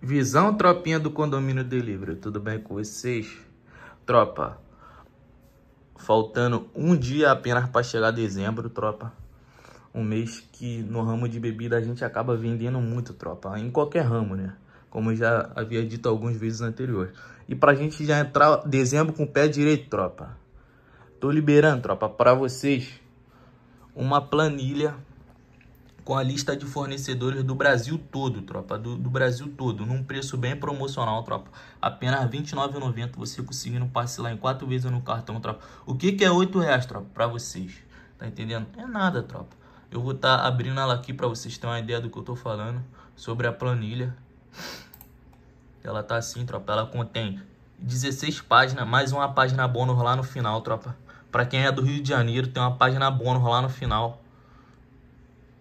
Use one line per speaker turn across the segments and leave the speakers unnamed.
Visão, tropinha do Condomínio Delivery, tudo bem com vocês? Tropa, faltando um dia apenas para chegar dezembro, tropa. Um mês que no ramo de bebida a gente acaba vendendo muito, tropa, em qualquer ramo, né? Como eu já havia dito alguns vezes anteriores. E pra gente já entrar dezembro com o pé direito, tropa. Tô liberando, tropa, para vocês uma planilha com a lista de fornecedores do Brasil todo, tropa, do, do Brasil todo, num preço bem promocional, tropa. Apenas R$29,90, você conseguindo parcelar em quatro vezes no cartão, tropa. O que, que é R$8,00, reais, tropa, para vocês? Tá entendendo? É nada, tropa. Eu vou estar tá abrindo ela aqui para vocês terem uma ideia do que eu tô falando sobre a planilha. Ela tá assim, tropa. Ela contém 16 páginas, mais uma página bônus lá no final, tropa. Para quem é do Rio de Janeiro, tem uma página bônus lá no final.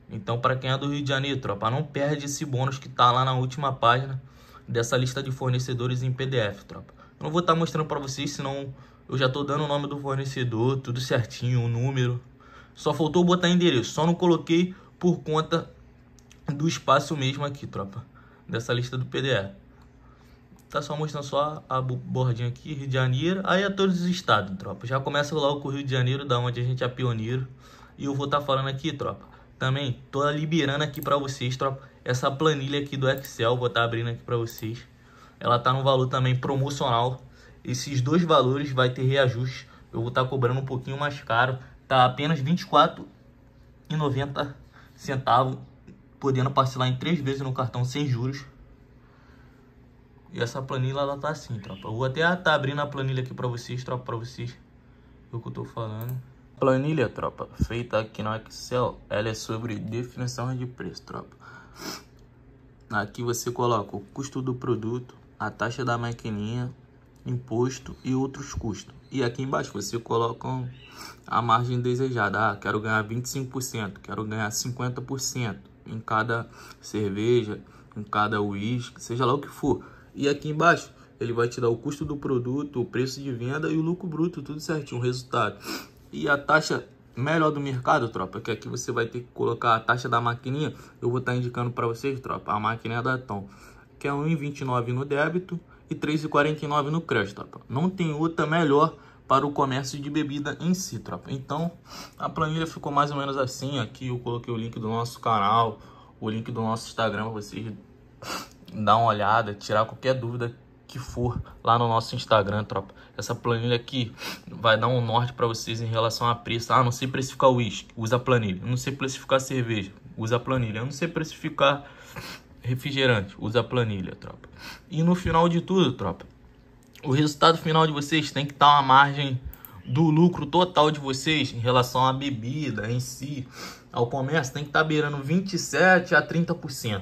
Então, para quem é do Rio de Janeiro, tropa, não perde esse bônus que tá lá na última página dessa lista de fornecedores em PDF, tropa. Eu não vou estar tá mostrando para vocês, senão eu já tô dando o nome do fornecedor, tudo certinho, o número. Só faltou botar endereço, só não coloquei por conta do espaço mesmo aqui, tropa, dessa lista do PDF. Tá só mostrando só a bordinha aqui, Rio de Janeiro, aí é todos os estados, tropa. Já começa logo com o Rio de Janeiro, da onde a gente é pioneiro. E eu vou estar tá falando aqui, tropa, também tô liberando aqui para vocês, tropa, essa planilha aqui do Excel, vou estar tá abrindo aqui para vocês. Ela tá no valor também promocional. Esses dois valores vai ter reajuste. Eu vou estar tá cobrando um pouquinho mais caro. Tá apenas R$ 24,90 centavos podendo parcelar em três vezes no cartão sem juros. E essa planilha ela tá assim, tropa. Eu vou até estar tá abrindo a planilha aqui para vocês, tropa, para vocês ver o que eu tô falando planilha, tropa, feita aqui no Excel, ela é sobre definição de preço, tropa. Aqui você coloca o custo do produto, a taxa da maquininha, imposto e outros custos. E aqui embaixo você coloca a margem desejada. Ah, quero ganhar 25%, quero ganhar 50% em cada cerveja, em cada uísque, seja lá o que for. E aqui embaixo ele vai te dar o custo do produto, o preço de venda e o lucro bruto, tudo certinho, o resultado. E a taxa melhor do mercado, tropa, que aqui é você vai ter que colocar a taxa da maquininha. Eu vou estar tá indicando para vocês, tropa, a maquininha é da Tom, que é 1,29 no débito e 3,49 no crédito, tropa. Não tem outra melhor para o comércio de bebida em si, tropa. Então, a planilha ficou mais ou menos assim. Aqui eu coloquei o link do nosso canal, o link do nosso Instagram para vocês dar uma olhada, tirar qualquer dúvida que for lá no nosso Instagram, tropa. Essa planilha aqui vai dar um norte para vocês em relação a preço. Ah, não sei precificar uísque, usa a planilha. Eu não sei precificar cerveja, usa a planilha. Eu não sei precificar refrigerante, usa a planilha, tropa. E no final de tudo, tropa, o resultado final de vocês tem que estar tá uma margem do lucro total de vocês em relação à bebida em si, ao comércio, tem que estar tá beirando 27 a 30%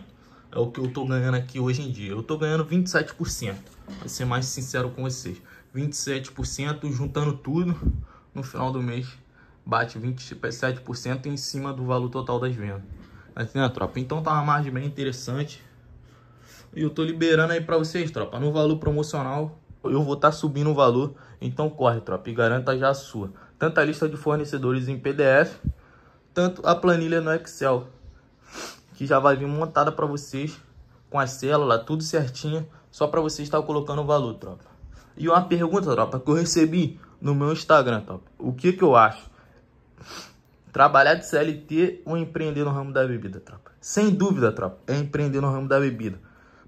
é o que eu tô ganhando aqui hoje em dia. Eu tô ganhando 27%, pra ser mais sincero com vocês. 27% juntando tudo, no final do mês bate 27% em cima do valor total das vendas. Tá entendendo, tropa? Então tá uma margem bem interessante. E eu tô liberando aí pra vocês, tropa. No valor promocional, eu vou estar tá subindo o valor. Então corre, tropa, e garanta já a sua. Tanto a lista de fornecedores em PDF, tanto a planilha no Excel que já vai vir montada para vocês com a célula, tudo certinho, só para vocês estar colocando o valor, tropa. E uma pergunta, tropa, que eu recebi no meu Instagram, tropa. O que que eu acho? Trabalhar de CLT ou empreender no ramo da bebida, tropa? Sem dúvida, tropa, é empreender no ramo da bebida.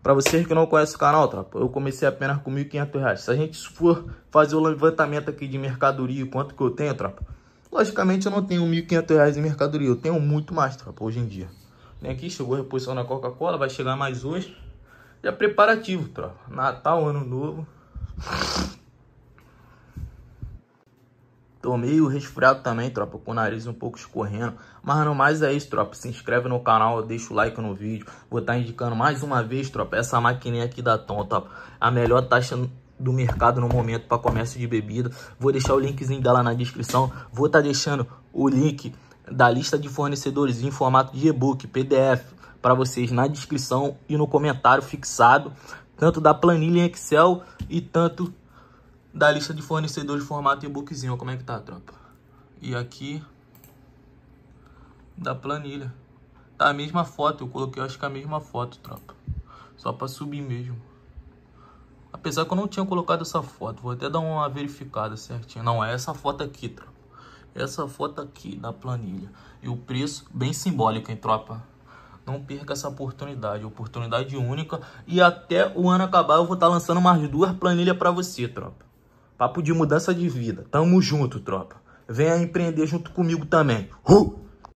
Para vocês que não conhecem o canal, tropa, eu comecei apenas com R$ 1.500. Se a gente for fazer o levantamento aqui de mercadoria, quanto que eu tenho, tropa? Logicamente eu não tenho R$ 1.500 em mercadoria, eu tenho muito mais, tropa, hoje em dia. Tem aqui, chegou a reposição na Coca-Cola, vai chegar mais hoje. Já preparativo, tropa. Natal, ano novo. Tomei meio resfriado também, tropa, com o nariz um pouco escorrendo. Mas não mais é isso, tropa. Se inscreve no canal, deixa o like no vídeo. Vou estar tá indicando mais uma vez, tropa, essa maquininha aqui da Tom, tropa. Tá? A melhor taxa do mercado no momento para comércio de bebida. Vou deixar o linkzinho dela na descrição. Vou estar tá deixando o link da lista de fornecedores em formato de e-book, PDF, para vocês na descrição e no comentário fixado, tanto da planilha em Excel e tanto da lista de fornecedores em formato e-bookzinho. Como é que tá, tropa? E aqui da planilha. Tá a mesma foto, eu coloquei acho que é a mesma foto, tropa. Só para subir mesmo. Apesar que eu não tinha colocado essa foto, vou até dar uma verificada certinho. Não, é essa foto aqui, tropa essa foto aqui na planilha. E o preço bem simbólico, hein, tropa? Não perca essa oportunidade, oportunidade única. E até o ano acabar eu vou estar tá lançando mais duas planilhas para você, tropa. Papo de mudança de vida. Tamo junto, tropa. Venha empreender junto comigo também. Uh!